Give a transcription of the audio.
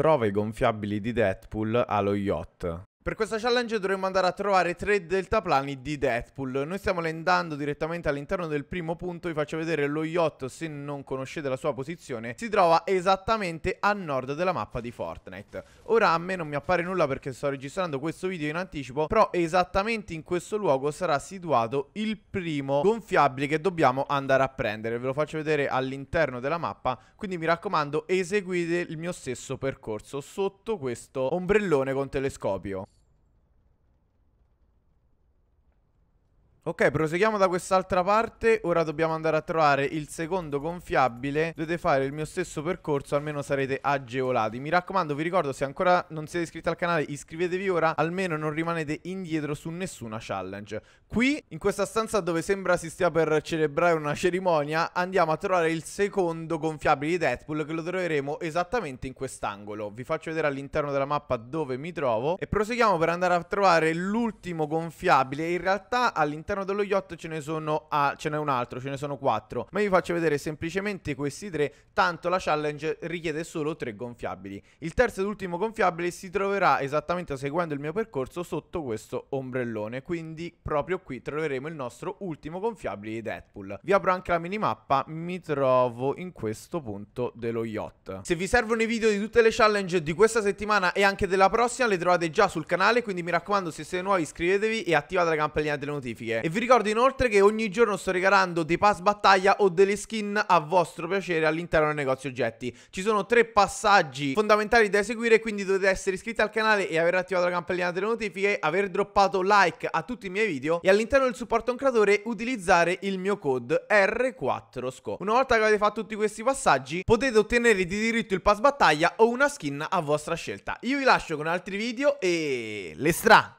Trova i gonfiabili di Deadpool allo yacht. Per questa challenge dovremmo andare a trovare tre deltaplani di Deathpool. Noi stiamo landando direttamente all'interno del primo punto, vi faccio vedere lo yacht se non conoscete la sua posizione, si trova esattamente a nord della mappa di Fortnite. Ora a me non mi appare nulla perché sto registrando questo video in anticipo, però esattamente in questo luogo sarà situato il primo gonfiabile che dobbiamo andare a prendere. Ve lo faccio vedere all'interno della mappa, quindi mi raccomando eseguite il mio stesso percorso sotto questo ombrellone con telescopio. Ok, proseguiamo da quest'altra parte. Ora dobbiamo andare a trovare il secondo gonfiabile. Dovete fare il mio stesso percorso, almeno sarete agevolati. Mi raccomando, vi ricordo, se ancora non siete iscritti al canale, iscrivetevi ora. Almeno non rimanete indietro su nessuna challenge. Qui, in questa stanza dove sembra si stia per celebrare una cerimonia, andiamo a trovare il secondo gonfiabile di Deadpool, che lo troveremo esattamente in quest'angolo. Vi faccio vedere all'interno della mappa dove mi trovo. E proseguiamo per andare a trovare l'ultimo gonfiabile. In realtà all'interno all'interno dello yacht ce ne sono a, ah, ce n'è un altro, ce ne sono quattro. Ma vi faccio vedere semplicemente questi tre, tanto la challenge richiede solo tre gonfiabili. Il terzo ed ultimo gonfiabile si troverà esattamente seguendo il mio percorso sotto questo ombrellone, quindi proprio qui troveremo il nostro ultimo gonfiabile di Deadpool. Vi apro anche la minimappa, mi trovo in questo punto dello yacht. Se vi servono i video di tutte le challenge di questa settimana e anche della prossima le trovate già sul canale, quindi mi raccomando se siete nuovi iscrivetevi e attivate la campanella delle notifiche. E e vi ricordo inoltre che ogni giorno sto regalando dei pass battaglia o delle skin a vostro piacere all'interno del negozio oggetti. Ci sono tre passaggi fondamentali da eseguire, quindi dovete essere iscritti al canale e aver attivato la campanellina delle notifiche, aver droppato like a tutti i miei video e all'interno del supporto a un creatore utilizzare il mio code R4SCO. Una volta che avete fatto tutti questi passaggi potete ottenere di diritto il pass battaglia o una skin a vostra scelta. Io vi lascio con altri video e... le stra!